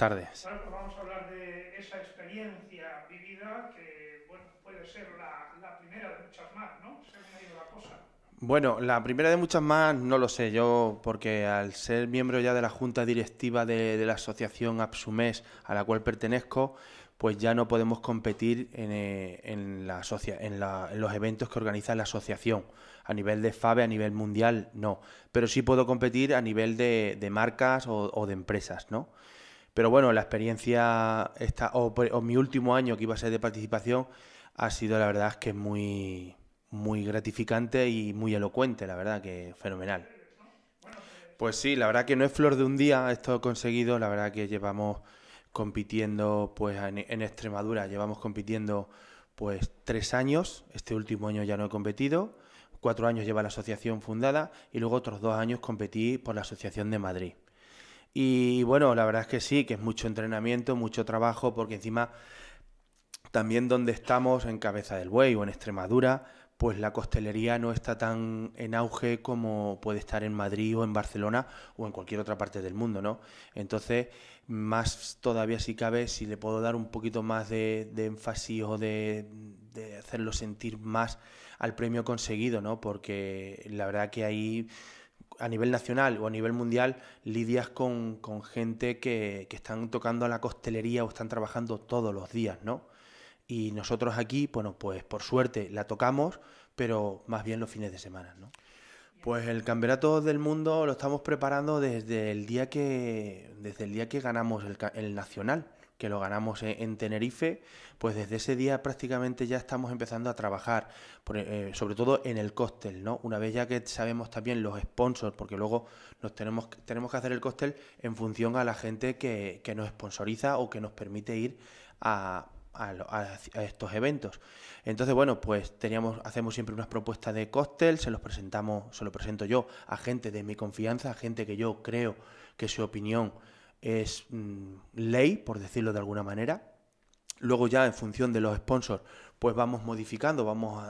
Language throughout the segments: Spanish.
tardes. vamos a hablar de esa experiencia vivida que puede ser la, primera de muchas más, ¿no? Bueno, la primera de muchas más no lo sé yo, porque al ser miembro ya de la junta directiva de, la asociación Absumes, a la cual pertenezco, pues ya no podemos competir eh, en, la en, los eventos que organiza la asociación. A nivel de FABE, a nivel mundial, no. Pero sí puedo competir a nivel de, marcas o, o, de empresas, ¿no? Pero bueno, la experiencia esta, o, mi último año que iba a ser de participación, ha sido la verdad que muy, muy gratificante y muy elocuente, la verdad que fenomenal. Pues sí, la verdad que no es flor de un día esto conseguido, la verdad que llevamos compitiendo pues en, en Extremadura, llevamos compitiendo pues tres años, este último año ya no he competido, cuatro años lleva la asociación fundada y luego otros dos años competí por la asociación de Madrid. Y bueno, la verdad es que sí, que es mucho entrenamiento, mucho trabajo, porque encima también donde estamos, en Cabeza del Buey o en Extremadura, pues la costelería no está tan en auge como puede estar en Madrid o en Barcelona o en cualquier otra parte del mundo, ¿no? Entonces, más todavía si cabe, si le puedo dar un poquito más de, énfasis o de, hacerlo sentir más al premio conseguido, ¿no? Porque la verdad que ahí... Hay a nivel nacional o a nivel mundial lidias con, gente que, están tocando a la costelería o están trabajando todos los días, ¿no? Y nosotros aquí, bueno, pues por suerte la tocamos, pero más bien los fines de semana, ¿no? Pues el campeonato del mundo lo estamos preparando desde el día que, desde el día que ganamos el nacional que lo ganamos en, Tenerife, pues desde ese día prácticamente ya estamos empezando a trabajar, eh, sobre todo en el cóctel, ¿no? Una vez ya que sabemos también los sponsors, porque luego nos tenemos, tenemos que hacer el cóctel en función a la gente que, nos sponsoriza o que nos permite ir a, estos eventos. Entonces, bueno, pues teníamos, hacemos siempre unas propuestas de cóctel, se los presentamos, se lo presento yo a gente de mi confianza, a gente que yo creo que su opinión es mm, ley, por decirlo de alguna manera. Luego ya en función de los sponsors, pues vamos modificando, vamos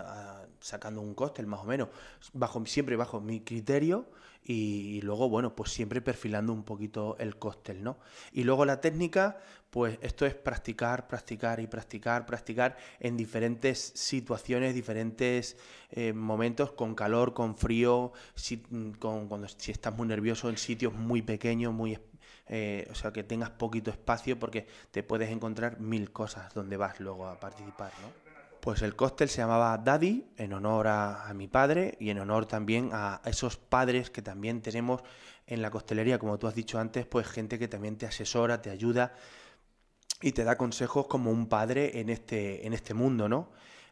sacando un cóctel más o menos, bajo, siempre bajo mi criterio y, luego, bueno, pues siempre perfilando un poquito el cóctel, ¿no? Y luego la técnica, pues esto es practicar, practicar y practicar, practicar en diferentes situaciones, diferentes eh, momentos, con calor, con frío, si, mm, cuando, si estás muy nervioso en sitios muy pequeños, muy eh, o sea, que tengas poquito espacio porque te puedes encontrar mil cosas donde vas luego a participar, ¿no? Pues el cóctel se llamaba Daddy, en honor a, mi padre y en honor también a esos padres que también tenemos en la costelería, como tú has dicho antes, pues gente que también te asesora, te ayuda y te da consejos como un padre en este, en este mundo, ¿no?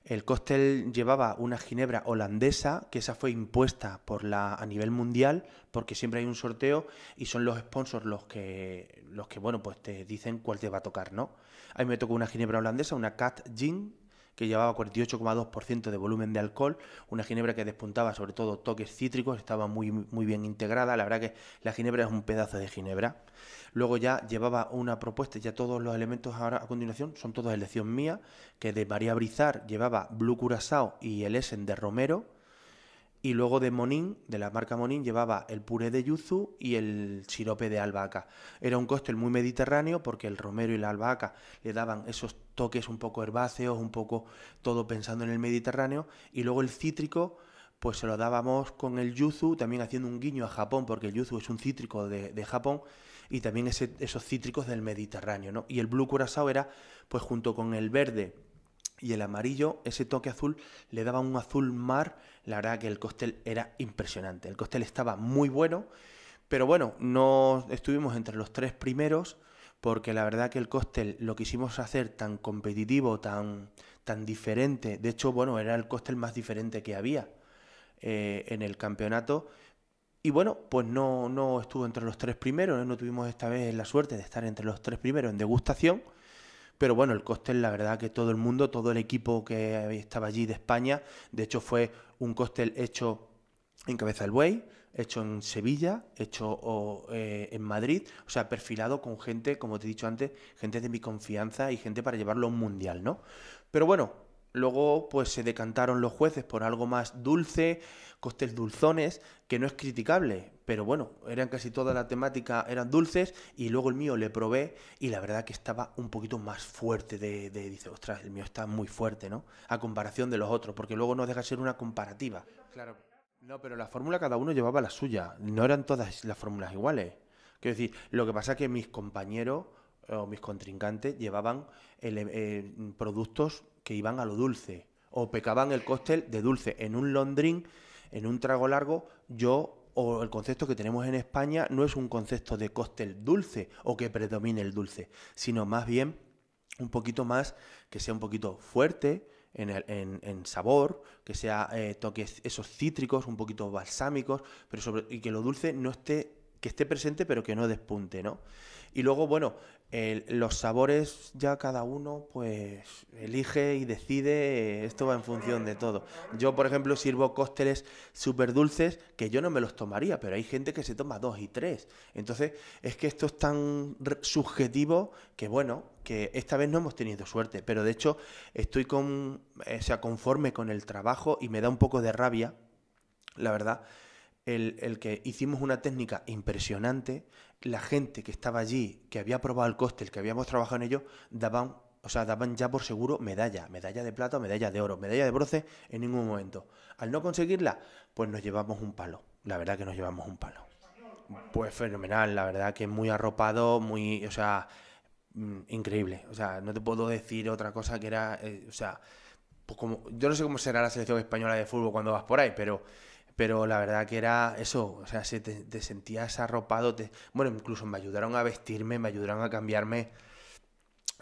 El cóctel llevaba una ginebra holandesa, que esa fue impuesta por la, a nivel mundial, porque siempre hay un sorteo y son los sponsors los que, los que bueno, pues te dicen cuál te va a tocar, ¿no? A mí me tocó una ginebra holandesa, una Cat Gin, que llevaba 48,2% de volumen de alcohol, una ginebra que despuntaba sobre todo toques cítricos, estaba muy, muy bien integrada, la verdad que la ginebra es un pedazo de ginebra. Luego ya llevaba una propuesta, ya todos los elementos ahora a continuación son todos elección mía, que de María Brizar llevaba Blue Curaçao y el Essen de Romero, y luego de Monin, de la marca Monin, llevaba el puré de yuzu y el sirope de albahaca. Era un cóctel muy mediterráneo porque el romero y la albahaca le daban esos toques un poco herbáceos, un poco todo pensando en el Mediterráneo, y luego el cítrico pues se lo dábamos con el yuzu, también haciendo un guiño a Japón, porque el yuzu es un cítrico de, Japón, y también esos cítricos del Mediterráneo, Y el blue Curaçao era, pues junto con el verde y el amarillo, ese toque azul le daba un azul mar la verdad que el cóctel era impresionante. El cóctel estaba muy bueno, pero bueno, no estuvimos entre los tres primeros porque la verdad que el cóctel lo quisimos hacer tan competitivo, tan, tan diferente. De hecho, bueno, era el cóctel más diferente que había eh, en el campeonato. Y bueno, pues no, no estuvo entre los tres primeros, no tuvimos esta vez la suerte de estar entre los tres primeros en degustación. Pero bueno, el cóctel, la verdad que todo el mundo, todo el equipo que estaba allí de España, de hecho fue un cóctel hecho en Cabeza del Buey, hecho en Sevilla, hecho eh, en Madrid, o sea, perfilado con gente, como te he dicho antes, gente de mi confianza y gente para llevarlo a un mundial, ¿no? Pero bueno, luego pues se decantaron los jueces por algo más dulce, cócteles dulzones, que no es criticable, pero bueno, eran casi toda la temática, eran dulces, y luego el mío le probé y la verdad que estaba un poquito más fuerte de, dice, ostras, el mío está muy fuerte, ¿no? A comparación de los otros, porque luego no deja de ser una comparativa. Claro. No, pero la fórmula cada uno llevaba la suya, no eran todas las fórmulas iguales. Quiero decir, lo que pasa es que mis compañeros eh, o mis contrincantes llevaban eh, productos que iban a lo dulce o pecaban el cóctel de dulce. En un londrín, en un trago largo, yo o el concepto que tenemos en España no es un concepto de cóctel dulce o que predomine el dulce, sino más bien un poquito más que sea un poquito fuerte, en, sabor, que sea eh, toques esos cítricos, un poquito balsámicos, pero sobre, y que lo dulce no esté que esté presente pero que no despunte, ¿no? Y luego, bueno, los sabores ya cada uno pues elige y decide, esto va en función de todo. Yo, por ejemplo, sirvo cócteles súper dulces que yo no me los tomaría, pero hay gente que se toma dos y tres. Entonces, es que esto es tan subjetivo que, bueno, que esta vez no hemos tenido suerte, pero de hecho estoy con, eh, sea, conforme con el trabajo y me da un poco de rabia, la verdad el, que hicimos una técnica impresionante, la gente que estaba allí, que había probado el cóctel, que habíamos trabajado en ello, daban, o sea, daban ya por seguro medalla, medalla de plata, medalla de oro, medalla de bronce en ningún momento. Al no conseguirla, pues nos llevamos un palo. La verdad que nos llevamos un palo. Pues fenomenal, la verdad que muy arropado, muy, o sea, mm, increíble. O sea, no te puedo decir otra cosa que era, eh, o sea, pues como, yo no sé cómo será la selección española de fútbol cuando vas por ahí, pero pero la verdad que era eso, o sea, te, sentías arropado, te... bueno, incluso me ayudaron a vestirme, me ayudaron a cambiarme,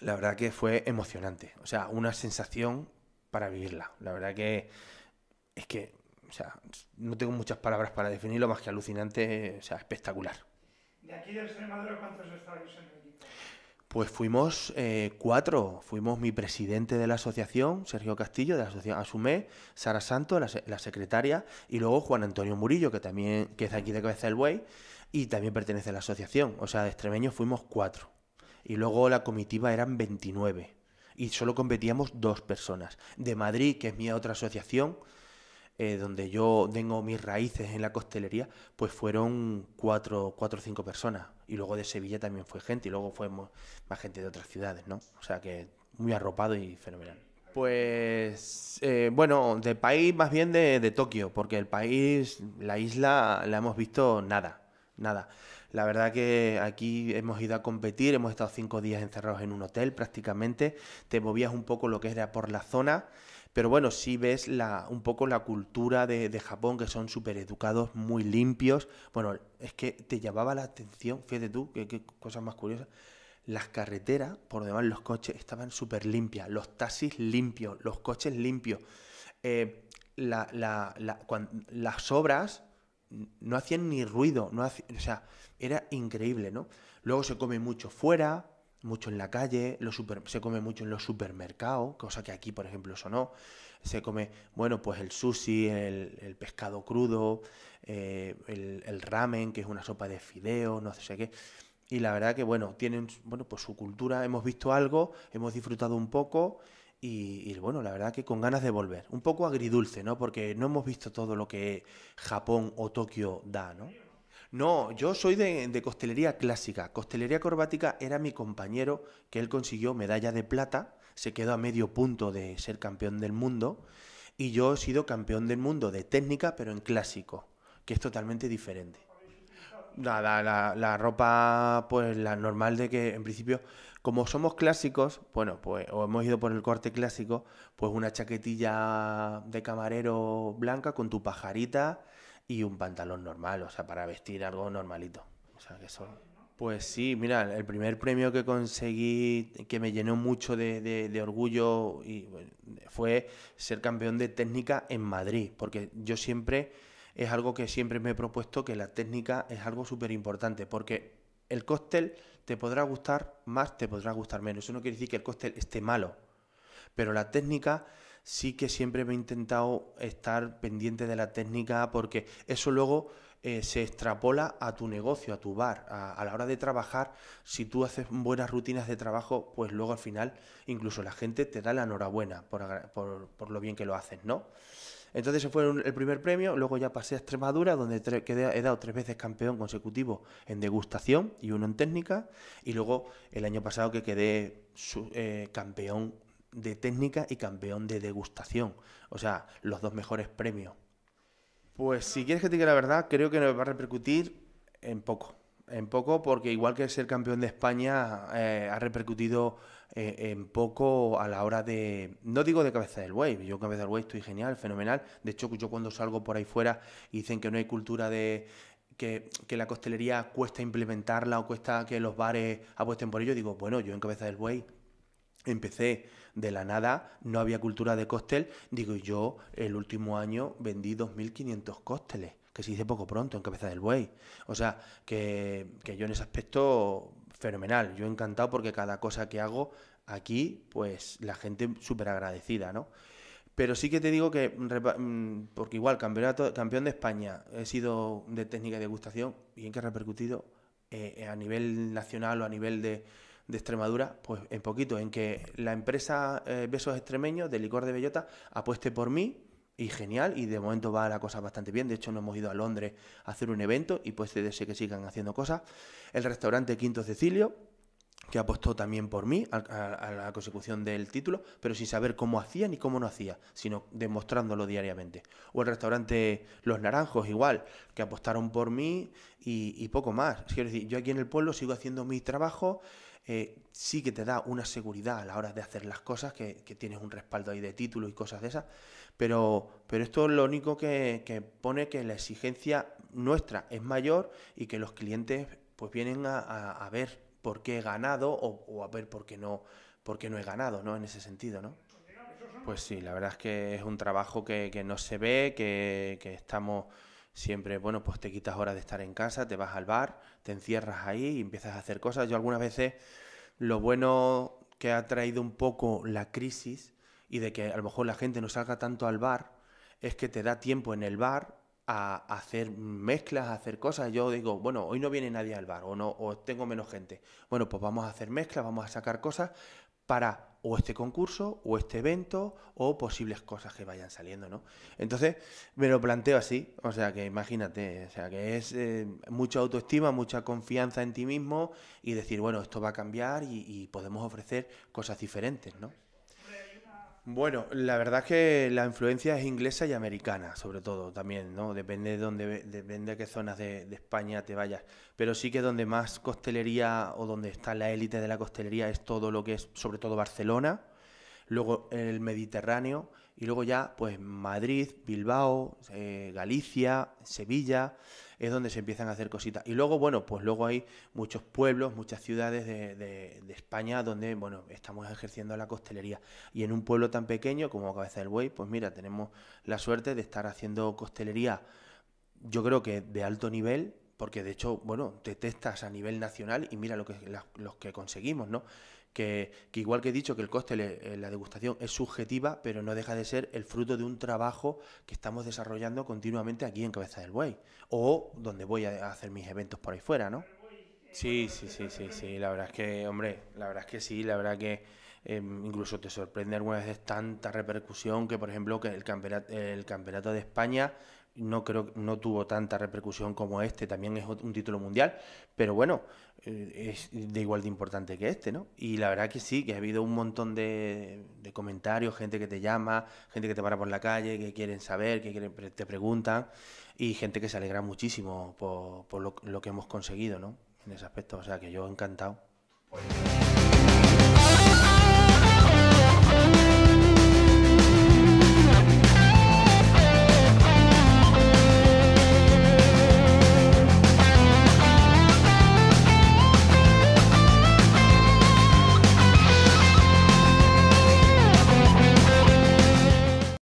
la verdad que fue emocionante, o sea, una sensación para vivirla, la verdad que es que, o sea, no tengo muchas palabras para definirlo más que alucinante, o sea, espectacular. ¿De aquí pues fuimos eh, cuatro. Fuimos mi presidente de la asociación, Sergio Castillo, de la asociación Asumé, Sara Santo la, secretaria, y luego Juan Antonio Murillo, que también que es aquí de Cabeza del Buey, y también pertenece a la asociación. O sea, de extremeños fuimos cuatro. Y luego la comitiva eran 29. Y solo competíamos dos personas. De Madrid, que es mi otra asociación, eh, donde yo tengo mis raíces en la costelería, pues fueron cuatro, cuatro o cinco personas. Y luego de Sevilla también fue gente, y luego fuimos más gente de otras ciudades, ¿no? O sea que muy arropado y fenomenal. Pues eh, bueno, del país más bien de, de, Tokio, porque el país, la isla, la hemos visto nada, nada. La verdad que aquí hemos ido a competir, hemos estado cinco días encerrados en un hotel prácticamente, te movías un poco lo que era por la zona pero bueno, si ves un poco la cultura de, Japón, que son súper educados, muy limpios. Bueno, es que te llamaba la atención, fíjate tú, qué, cosas más curiosas. Las carreteras, por demás los coches estaban súper limpias, los taxis limpios, los coches limpios. Eh, las obras no hacían ni ruido, no o sea, era increíble, ¿no? Luego se come mucho fuera, mucho en la calle, los super, se come mucho en los supermercados, cosa que aquí, por ejemplo, eso no. Se come, bueno, pues el sushi, el, pescado crudo, eh, el, ramen, que es una sopa de fideo, no sé qué. Y la verdad que, bueno, tienen, bueno, pues su cultura, hemos visto algo, hemos disfrutado un poco y, y bueno, la verdad que con ganas de volver. Un poco agridulce, ¿no? Porque no hemos visto todo lo que Japón o Tokio da, ¿no? No, yo soy de, costelería clásica. Costelería corbática era mi compañero que él consiguió medalla de plata, se quedó a medio punto de ser campeón del mundo. Y yo he sido campeón del mundo de técnica, pero en clásico, que es totalmente diferente. Nada, la, la, ropa, pues la normal de que en principio, como somos clásicos, bueno, pues o hemos ido por el corte clásico, pues una chaquetilla de camarero blanca con tu pajarita, y un pantalón normal, o sea, para vestir algo normalito. O sea, que eso... Pues sí, mira, el primer premio que conseguí, que me llenó mucho de, orgullo, y, fue ser campeón de técnica en Madrid, porque yo siempre, es algo que siempre me he propuesto, que la técnica es algo súper importante, porque el cóctel te podrá gustar más, te podrá gustar menos. Eso no quiere decir que el cóctel esté malo, pero la técnica sí que siempre me he intentado estar pendiente de la técnica porque eso luego eh, se extrapola a tu negocio, a tu bar. A, la hora de trabajar, si tú haces buenas rutinas de trabajo, pues luego al final incluso la gente te da la enhorabuena por, lo bien que lo haces, ¿no? Entonces se fue el primer premio, luego ya pasé a Extremadura, donde he dado tres veces campeón consecutivo en degustación y uno en técnica, y luego el año pasado que quedé eh, campeón de técnica y campeón de degustación. O sea, los dos mejores premios. Pues si quieres que te diga la verdad, creo que nos va a repercutir en poco. En poco, porque igual que ser campeón de España, eh, ha repercutido eh, en poco a la hora de. No digo de cabeza del buey, yo cabeza del buey estoy genial, fenomenal. De hecho, yo cuando salgo por ahí fuera y dicen que no hay cultura de. Que, la costelería cuesta implementarla o cuesta que los bares apuesten por ello, digo, bueno, yo en cabeza del buey empecé de la nada, no había cultura de cóctel. Digo, yo el último año vendí 2.500 cócteles, que se dice poco pronto en Cabeza del Buey. O sea, que, yo en ese aspecto, fenomenal. Yo encantado porque cada cosa que hago aquí, pues la gente súper agradecida, ¿no? Pero sí que te digo que, mm, porque igual, campeonato, campeón de España, he sido de técnica y degustación, bien que ha repercutido eh, a nivel nacional o a nivel de, de Extremadura, pues en poquito, en que la empresa eh, Besos Extremeños de licor de bellota apueste por mí y genial, y de momento va la cosa bastante bien. De hecho, nos hemos ido a Londres a hacer un evento y pues deseo que sigan haciendo cosas. El restaurante Quinto Cecilio, que apostó también por mí a, la consecución del título, pero sin saber cómo hacía ni cómo no hacía, sino demostrándolo diariamente. O el restaurante Los Naranjos, igual, que apostaron por mí y, y poco más. Quiero decir, yo aquí en el pueblo sigo haciendo mi trabajo eh, sí que te da una seguridad a la hora de hacer las cosas, que, tienes un respaldo ahí de título y cosas de esas, pero, pero esto es lo único que, pone que la exigencia nuestra es mayor y que los clientes pues vienen a, ver por qué he ganado o, a ver por qué, no, por qué no he ganado, ¿no? En ese sentido, ¿no? Pues sí, la verdad es que es un trabajo que, no se ve, que estamos siempre, bueno, pues te quitas horas de estar en casa, te vas al bar, te encierras ahí y empiezas a hacer cosas. Yo algunas veces lo bueno que ha traído un poco la crisis y de que a lo mejor la gente no salga tanto al bar es que te da tiempo en el bar a hacer mezclas, a hacer cosas. Yo digo, bueno, hoy no viene nadie al bar o no o tengo menos gente. Bueno, pues vamos a hacer mezclas, vamos a sacar cosas, para o este concurso, o este evento, o posibles cosas que vayan saliendo, ¿no? Entonces, me lo planteo así, o sea que imagínate, o sea que es eh, mucha autoestima, mucha confianza en ti mismo y decir, bueno, esto va a cambiar y, y podemos ofrecer cosas diferentes, ¿no? Bueno, la verdad es que la influencia es inglesa y americana, sobre todo también, ¿no? Depende de dónde, depende de qué zonas de, España te vayas. Pero sí que donde más costelería o donde está la élite de la costelería es todo lo que es, sobre todo Barcelona, luego el Mediterráneo y luego ya, pues Madrid, Bilbao, eh, Galicia, Sevilla es donde se empiezan a hacer cositas. Y luego, bueno, pues luego hay muchos pueblos, muchas ciudades de, de, España donde, bueno, estamos ejerciendo la costelería. Y en un pueblo tan pequeño como Cabeza del Buey, pues mira, tenemos la suerte de estar haciendo costelería, yo creo que de alto nivel, porque de hecho, bueno, te testas a nivel nacional y mira lo que, los que conseguimos, ¿no? que, igual que he dicho que el coste, eh, eh, la degustación es subjetiva, pero no deja de ser el fruto de un trabajo que estamos desarrollando continuamente aquí en Cabeza del Buey, o donde voy a hacer mis eventos por ahí fuera, ¿no? Sí, sí, sí, sí, sí, la verdad es que, hombre, la verdad es que sí, la verdad que em, incluso te sorprende algunas veces tanta repercusión que, por ejemplo, que el el campeonato de España no creo no tuvo tanta repercusión como este, también es un título mundial, pero bueno, eh, es de igual de importante que este, ¿no? Y la verdad que sí, que ha habido un montón de, comentarios, gente que te llama, gente que te para por la calle, que quieren saber, que te preguntan, y gente que se alegra muchísimo por, lo, que hemos conseguido, ¿no? En ese aspecto, o sea que yo encantado.